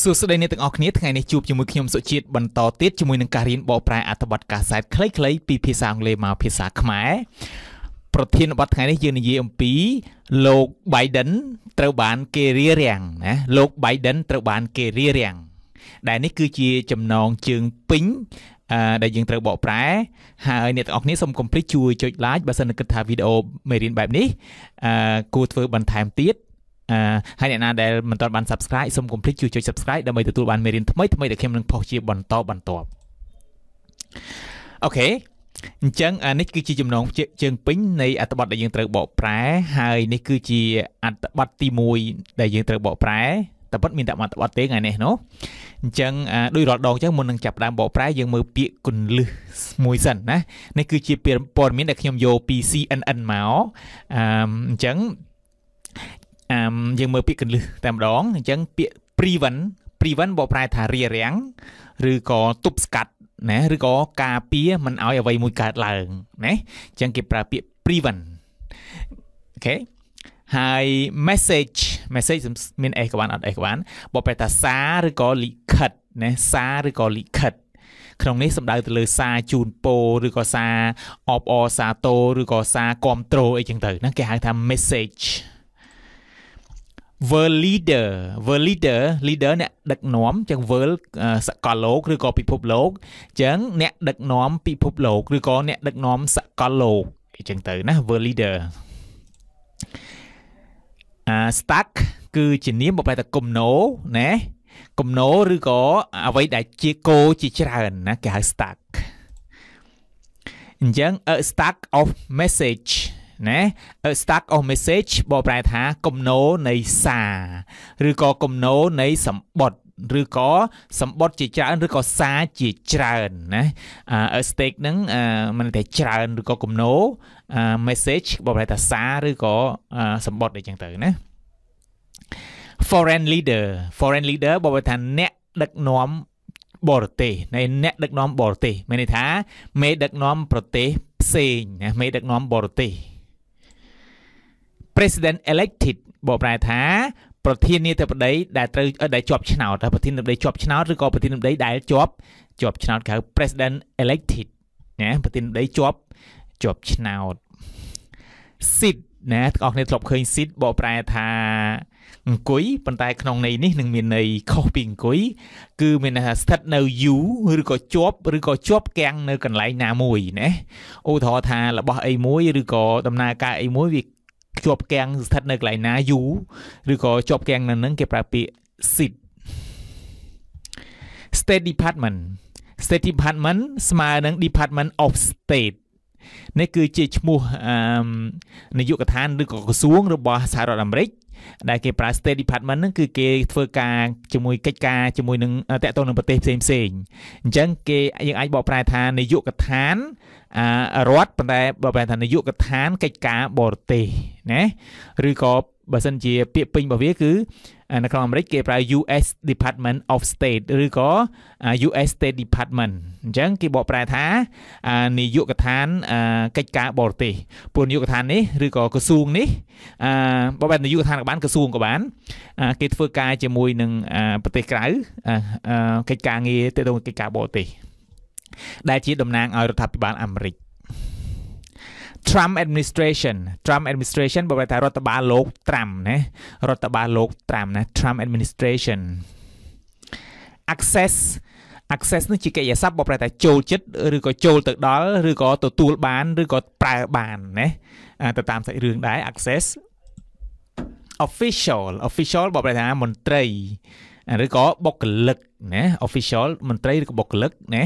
សួស្តីអ្នកទាំងអស់គ្នាថ្ងៃនេះជួបជាមួយខ្ញុំសុជាតិបន្តទៀតជាមួយនឹងការរៀនបកប្រែអត្ថបទកាសែតខ្លីៗពីភាសាអង់គ្លេសមកភាសាខ្មែរប្រធានបទថ្ងៃនេះយើងនិយាយអំពីលោក Biden ត្រូវបានគេរារាំងណាលោក Biden ត្រូវបានគេរារាំងដែលនេះគឺជាចំណងជើងពេញអឺដែលយើងត្រូវបកប្រែហើយអ្នកទាំងអស់គ្នាសូមកុំភ្លេចជួយចុច like បើសិនគិតថាវីដេអូមេរៀនបែបនេះអឺគួរធ្វើបន្ថែមទៀតហើយអ្នកណាដែលមិនទាន់បាន subscribe សូមកុំភ្លេចជួយចុច subscribe ដើម្បីទទួលបានមេរៀនថ្មីថ្មីដែលខ្ញុំនឹងផុសជាបន្តបន្ទាប់អូខេអញ្ចឹងនេះគឺជាចំណងជើងពេញនៃ អត្ថបទដែលយើងត្រូវបកប្រែ ហើយនេះគឺជាអត្ថបទទី1ដែលយើងត្រូវបកប្រែតែប៉ុតមានតែអត្ថបទទេថ្ងៃនេះនោះអញ្ចឹងដោយរាល់ដងអញ្ចឹងមុននឹងចាប់ដើមបកប្រែយើងមើលពាក្យគុណលឹះមួយសិនណានេះគឺជាព័ត៌មានដែលខ្ញុំយកពី CNN មកអញ្ចឹងអឺយើងមើលពាក្យកន្លឹះតែម្ដងអញ្ចឹងពាក្យ prevent prevent បកប្រែថារារាំងឬក៏ទប់ស្កាត់ណាឬក៏ការពារមិនឲ្យអ្វី មួយកើតឡើងណាអញ្ចឹងគេប្រើពាក្យ prevent អូខេហើយ message message មាន s ក៏បានអត់ s ក៏បានបកប្រែថាសារឬក៏លិខិតណាសារឬក៏លិខិត ក្នុងនេះសំដៅទៅលើសារជូនពរឬក៏សារអបអរសាទរឬក៏សារគ្រប់ត្រូលអីចឹងទៅណាគេហៅថា message world leader world leader leader អ្នកដឹកនាំចឹង world សកលលោកឬក៏ពិភពលោកចឹងអ្នកដឹកនាំពិភពលោកឬក៏អ្នកដឹកនាំសកលលោកអញ្ចឹងទៅណា world leader អា stack គឺជានាមបបែតគំណោណាគំណោឬក៏អ្វីដែលជាគោជាច្រើនណាគេហៅ stack អញ្ចឹង a stack of message ណា stack of message បកប្រែថាគំនោនៃសារឬក៏គំនោនៃសម្បត្តិឬក៏សម្បត្តិជាច្រើនឬក៏សារជាច្រើនណាអឺ stake ហ្នឹងមិនតែច្រើនឬក៏គំនោ message បកប្រែថាសារឬក៏សម្បត្តិអីចឹងទៅណា foreign leader foreign leader បកប្រែថាអ្នកដឹកនាំបរទេសនៃអ្នកដឹកនាំបរទេសមានន័យថា មេដឹកនាំ ប្រទេសផ្សេងណាមេដឹកនាំ បរទេស President elected បកប្រែថាប្រធានាធិបតី ដែលត្រូវដែលជាប់ឆ្នោតប្រធានាធិបតីជាប់ឆ្នោតឬក៏ប្រធានាធិបតីដែលជាប់ជាប់ឆ្នោតគេហៅ President elected ណាប្រធានាធិបតីជាប់ជាប់ឆ្នោត sit ណាបងប្អូនធ្លាប់ឃើញ sit បកប្រែថាអង្គុយប៉ុន្តែក្នុងន័យនេះនឹងមានន័យខុសពីអង្គុយគឺ មានន័យថាស្ថិតនៅយូរឬក៏ជាប់ឬក៏ជាប់គាំងនៅកន្លែងណាមួយណាឧទាហរណ៍ថារបស់អីមួយឬក៏ដំណើរការអីមួយវាភ្ជាប់កាំងស្ថិតនៅកន្លែងណាយូរឬក៏ជាប់កាំងនៅនឹងគេប្រើពាក្យ sit state department state department ស្មើនឹង department of state នេះគឺជាឈ្មោះអឺនយោបាយកថាឬក៏ក្រសួងរបស់សហរដ្ឋអាមេរិកដែលគេប្រើ State Department ហ្នឹងគឺគេធ្វើការជាមួយកិច្ចការជាមួយនឹងតកតងនឹងប្រទេសផ្សេងផ្សេងអញ្ចឹងគេយើងអាចបកប្រែថានយោបាយកថារដ្ឋប៉ុន្តែបកប្រែថានយោបាយកថាកិច្ចការបរទេសណាឬក៏បើសិនជាពាក្យពេញរបស់វាគឺនៅក្នុងអាមេរិកគេប្រើ US Department of State ឬក៏ US State Department អញ្ចឹងគេបកប្រែថានាយកដ្ឋានកិច្ចការបរទេសពលនាយកដ្ឋាននេះឬក៏ក្រសួងនេះបើបែបនាយកដ្ឋានក៏បានក្រសួងក៏បានគេធ្វើការ ជាមួយនឹងប្រទេសក្រៅកិច្ចការងារទៅទៅកិច្ចការបរទេសដែលជាតំណាងឲ្យរដ្ឋាភិបាលអាមេរិក Trump administration Trump administration បើថារដ្ឋបាលលោកត្រាំណារដ្ឋបាលលោកត្រាំណា Trump administration access access នោះជាកិរិយាសព្ទបើប្រែថាចូលចិត្តឬក៏ចូលទៅដល់ឬក៏ទទួលបានឬក៏ប្រើបានណាទៅតាមសាច់រឿងដែរ access official official បើប្រែថាមន្ត្រីឬក៏បុគ្គលិកណា official មន្ត្រីឬក៏បុគ្គលិកណា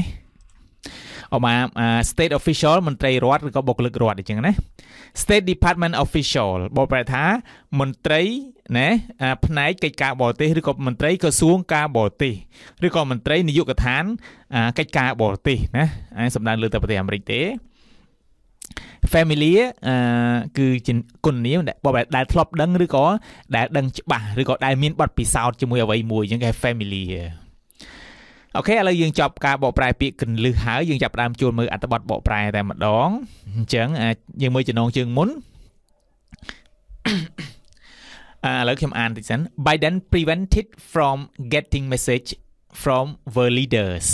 អម state official មន្ត្រីរដ្ឋឬក៏បុគ្គលិករដ្ឋអញ្ចឹងណា state department official បកប្រែថាមន្ត្រីណាផ្នែកកិច្ចការបរទេសឬក៏មន្ត្រីក្រសួងការបរទេសឬក៏មន្ត្រីនាយកដ្ឋានកិច្ចការបរទេសណាអាសម្ដៅលើតែប្រទេសអាមេរិកទេ family អឺគឺជាគុណនាមដែលធ្លាប់ដឹងឬក៏ដែលដឹងច្បាស់ឬក៏ដែលមានបទពិសោធន៍ជាមួយអ្វីមួយអញ្ចឹងគេ family អូខេឥឡូវយើងចប់ការបកប្រែពាក្យកន្លឹះហើយយើងចាប់ផ្ដើមជួលមើលអត្ថបទបកប្រែតែម្ដងអញ្ចឹងអាចយើងមើលចំណងជើងមុនអឺឥឡូវខ្ញុំអានតិចសិន Biden prevented from getting message from the leaders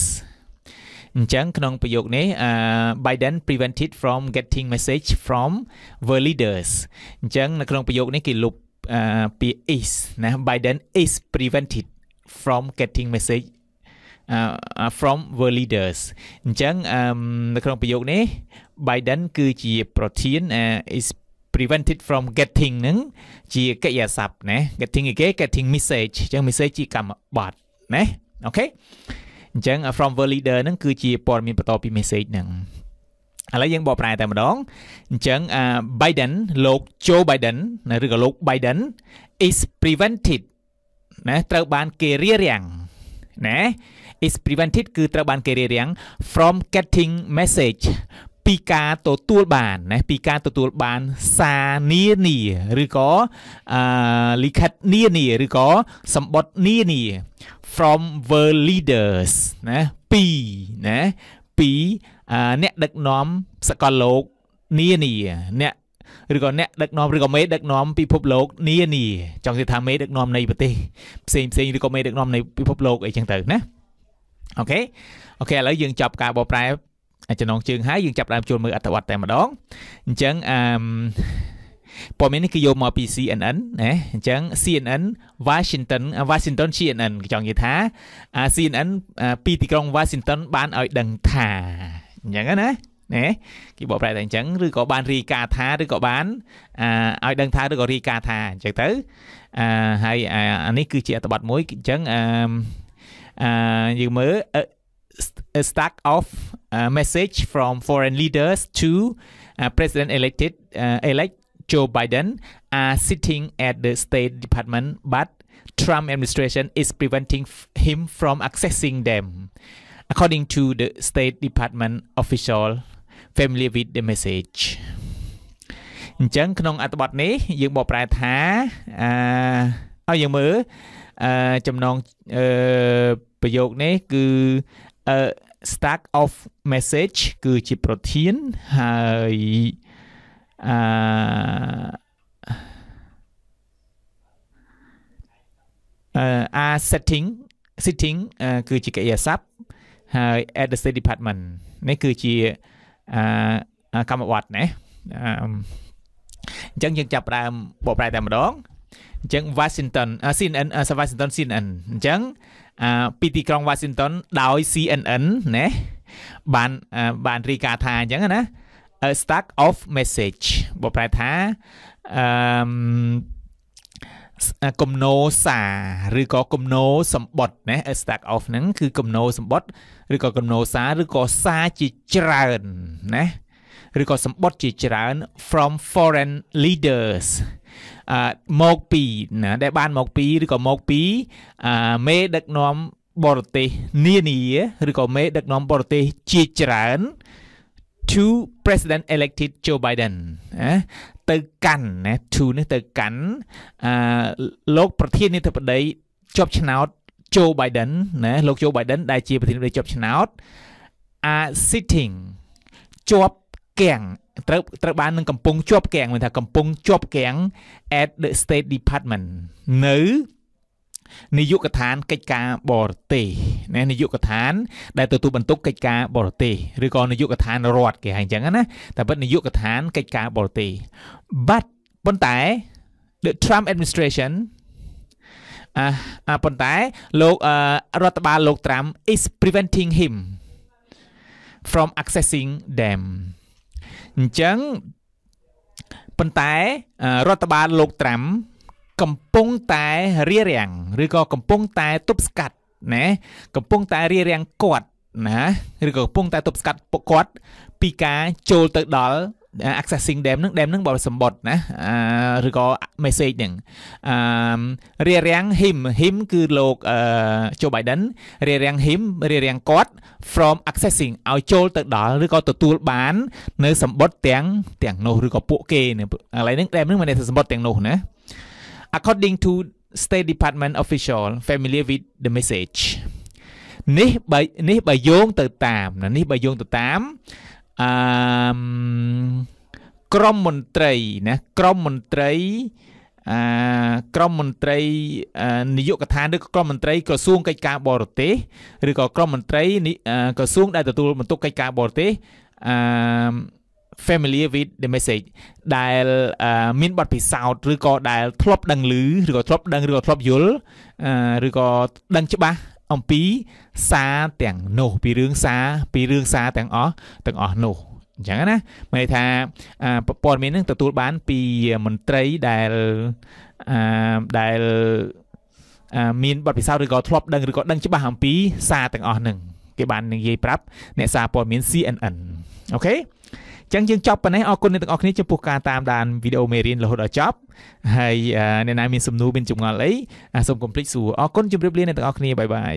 អញ្ចឹងក្នុងប្រយោគនេះ Biden prevented from getting message from the leaders អញ្ចឹងនៅក្នុងប្រយោគនេះគេលុបពាក្យ is ណា Biden is prevented from getting message from world leaders អញ្ចឹងនៅក្នុងប្រយោគនេះ Biden គឺជាប្រធាន is prevented from getting នឹងជាកិរិយាសព្ទណា getting គេ getting message អញ្ចឹង message ជាកម្មបត្តិណាអូខេអញ្ចឹង from world leader ហ្នឹងគឺជាព័ត៌មានបន្តពី message ហ្នឹងឥឡូវយើងបកប្រែតែម្ដងអញ្ចឹង Biden លោក Joe Biden ឬក៏លោក Biden is prevented ណាត្រូវបានគេរារាំងណា is prevented គឺត្រូវបានគេរារាំង from getting message ពីការទទួលបានណាពីការទទួលបានសារនានាឬក៏អឺលិខិតនានាឬក៏សម្បត្តិនានា from world leaders ណាពីណាពីអ្នកដឹកនាំសកលលោកនានាអ្នកឬក៏អ្នកដឹកនាំឬក៏មេដឹកនាំពិភពលោកនានាចង់និយាយថាមេដឹកនាំនៃប្រទេសផ្សេងផ្សេងឬក៏មេដឹកនាំនៃពិភពលោកអីចឹងទៅណាអូខេអូខេឥឡូវយើងចប់ការបកប្រែចំណងជើងហើយយើងចាប់ដើមចូលមើលអត្ថបទតែម្ដងអញ្ចឹងអឺព័ត៌មាននេះគឺយកមកពី CNN ណាអញ្ចឹង CNN Washington Washington CNN គេចង់និយាយថា CNN ពីទីក្រុង Washington បានឲ្យដឹងថាអញ្ចឹងណាណាគេបកប្រែតែអញ្ចឹងឬក៏បានរាយការណ៍ថាឬក៏បានឲ្យដឹងថាឬក៏រាយការណ៍ថាអញ្ចឹងទៅហើយអានេះគឺជា អត្ថបទមួយអញ្ចឹងយើងមើល a stack of uh, message from foreign leaders to uh, president elected uh, elect Joe Biden are sitting at the State Department but Trump administration is preventing him from accessing them according to the State Department official familiar with the message អញ្ចឹងក្នុងអត្ថបទនេះយើងបកប្រែថាអឺឲ្យយើងមើលអឺចំណងអឺប្រយោគនេះគឺ stack of message គឺជាប្រធានហើយអឺអឺ are setting sitting គឺជាកិរិយាសព្ទហើយ at the state department នេះគឺជាអឺកម្មវត្តណាអញ្ចឹងយើងចាប់ដើមបកប្រែតែម្ដងអញ្ចឹង Washington CNN Washington CNN អញ្ចឹងពីទីក្រុង Washington ដោយ CNN ណាបានបានរីកាថាអញ្ចឹងណា a stack of message បប្រែថាអឺគំនោសាឬក៏គំនោសម្បត្តិណា a stack of ហ្នឹងគឺគំនោសម្បត្តិឬក៏គំនោសាឬក៏សាជាច្រើនណាឬក៏សម្បត្តិជាច្រើន from foreign leaders មកពីណាដែលបានមកពីឬក៏មកពីមេ ដឹកនាំបរទេសនានាឬក៏មេដឹកនាំបរទេសជាច្រើន to president elected Joe Biden ណាទៅកាន់ណា to នេះទៅកាន់អឺលោកប្រធានាធិបតីជាប់ឆ្នោត Joe Biden ណាលោក Joe Biden ដែលជាប្រធានាធិបតីជាប់ឆ្នោត are sitting ជាប់គាំងត្រូវត្រូវបាននឹងកំពុងជាប់គាំងមិនថាកំពុងជាប់គាំង at the state department នៅនាយកដ្ឋានកិច្ចការបរទេសណានាយកដ្ឋាន ដែលទទួលបន្ទុកកិច្ចការបរទេសឬក៏នាយកដ្ឋានរដ្ឋគេហៅអញ្ចឹងណាតែពិតនាយកដ្ឋានកិច្ចការបរទេស but ប៉ុន្តែ the Trump administration អ่าប៉ុន្តែលោករដ្ឋបាលលោកត្រាំ is preventing him from accessing them អញ្ចឹងប៉ុន្តែរដ្ឋបាលលោកត្រាំកំពុងតែរារាំងឬក៏កំពុងតែទប់ស្កាត់ណាកំពុងតែរារាំងគាត់ណាឬក៏កំពុងតែទប់ស្កាត់ពួកគាត់ពីការចូលទៅដល់ accessing them នឹង them នឹងបើសម្បត្តិណាឬក៏ message នឹងអឺរារាំង him him គឺលោកអឺ Joe Biden រារាំង him រារាំងគាត់ from accessing ឲ្យចូលទៅដល់ឬក៏ទទួលបាននៅសម្បត្តិទាំងទាំងនោះឬក៏ពួកគេឥឡូវនេះ them នឹងមានសម្បត្តិទាំងនោះណា according to State Department official familiar with the message នេះបើនេះបើយោងទៅតាម នេះបើយោងទៅតាមអឺក្រមមន្ត្រីណាក្រមមន្ត្រីអឺក្រមមន្ត្រីនាយកដ្ឋានឬក៏ក្រមមន្ត្រីក្រសួងកិច្ចការបរទេសឬក៏ក្រមមន្ត្រីក្រសួងដែលទទួលបន្ទុកកិច្ចការបរទេសអឺ familiar with the message ដែលមានបទពិសោធន៍ឬក៏ដែលធ្លាប់ដឹងឮឬក៏ធ្លាប់ដឹងឬក៏ធ្លាប់យល់ឬក៏ដឹងច្បាស់អំពីសារទាំងនោះពីរឿងសារ ពីរឿងសារទាំងអស់ទាំងអស់នោះអញ្ចឹងណាមានន័យថាព័ត៌មាននឹងទទួលបានពីមន្ត្រីដែលដែលមានបទពិសោធន៍ឬក៏ធ្លាប់ដឹងឬក៏ដឹងច្បាស់អំពីសារទាំងអស់នឹងគេបាននិយាយប្រាប់ អ្នកសារព័ត៌មាន CNN អូខេចឹងយើងចប់ប៉ុណ្ណេះអរគុណអ្នកទាំងអស់គ្នាចំពោះការតាមដានវីដេអូមេរៀនរហូតដល់ចប់ហើយអ្នកណាមានសំណួរមានចម្ងល់អីសូមកុំភ្លេចសួរអរគុណជម្រាបលាអ្នកទាំងអស់គ្នាបាយបាយ